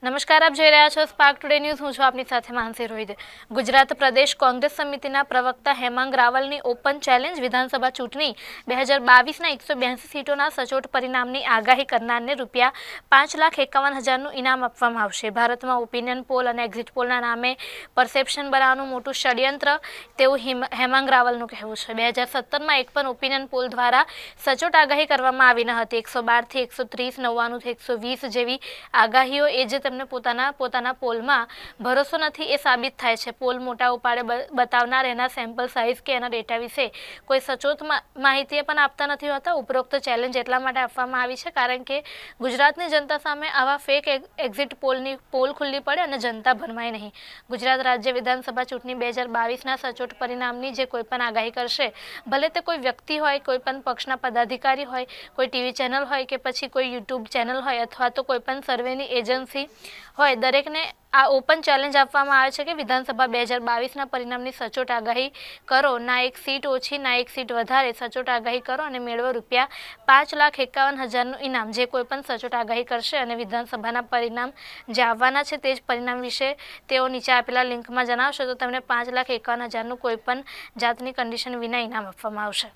નમસ્કાર આપ જોઈ રહ્યા છો સ્પાર્ક ટુડે ન્યૂઝ હું છું આપની સાથે માનસી રોહિત ગુજરાત પ્રદેશ કોંગ્રેસ સમિતિના પ્રવક્તા હેમાંગ રાવલની ઓપન ચેલેન્જ વિધાનસભા ચૂંટણી બે હજાર બાવીસના એકસો બ્યાસી સીટોના સચોટ પરિણામની આગાહી કરનારને રૂપિયા પાંચ લાખ એકાવન હજારનું ઇનામ આપવામાં આવશે ભારતમાં ઓપિનિયન પોલ અને એક્ઝિટ પોલના નામે પરસેપ્શન બનાવવાનું મોટું ષડયંત્ર તેવું હેમાંગ રાવલનું કહેવું છે બે હજાર સત્તરમાં એક પણ ઓપિનિયન પોલ દ્વારા સચોટ આગાહી કરવામાં આવી ન હતી એકસો બારથી એકસો ત્રીસ નવ્વાણુંથી એકસો વીસ જેવી આગાહીઓ એ જ તેમને પોતાના પોતાના પોલમાં ભરોસો નથી એ સાબિત થાય છે પોલ મોટા ઉપાડે બતાવનાર એના સેમ્પલ સાઇઝ કે એના ડેટા વિશે કોઈ સચોટ માહિતી પણ આપતા નથી હોતા ઉપરોક્ત ચેલેન્જ એટલા માટે આપવામાં આવી છે કારણ કે ગુજરાતની જનતા સામે આવા ફેક એક્ઝિટ પોલની પોલ ખુલ્લી પડે અને જનતા ભરમાય નહીં ગુજરાત રાજ્ય વિધાનસભા ચૂંટણી બે હજાર બાવીસના સચોટ પરિણામની જે કોઈ પણ આગાહી કરશે ભલે તે કોઈ વ્યક્તિ હોય કોઈ પણ પક્ષના પદાધિકારી હોય કોઈ ટીવી ચેનલ હોય કે પછી કોઈ યુટ્યુબ ચેનલ હોય અથવા તો કોઈ પણ સર્વેની એજન્સી હોય દરેકને આ ઓપન ચેલેન્જ આપવામાં આવે છે કે વિધાનસભા બે હજાર બાવીસના પરિણામની સચોટ આગાહી કરો ના એક સીટ ઓછી ના એક સીટ વધારે સચોટ આગાહી કરો અને મેળવો રૂપિયા પાંચ લાખ એકાવન હજારનું ઇનામ જે કોઈ પણ સચોટ આગાહી કરશે અને વિધાનસભાના પરિણામ જે આવવાના છે તે જ પરિણામ વિશે તેઓ નીચે આપેલા લિંકમાં જણાવશે તો તમને પાંચ લાખ એકાવન હજારનું કોઈપણ જાતની કન્ડિશન વિના ઇનામ આપવામાં આવશે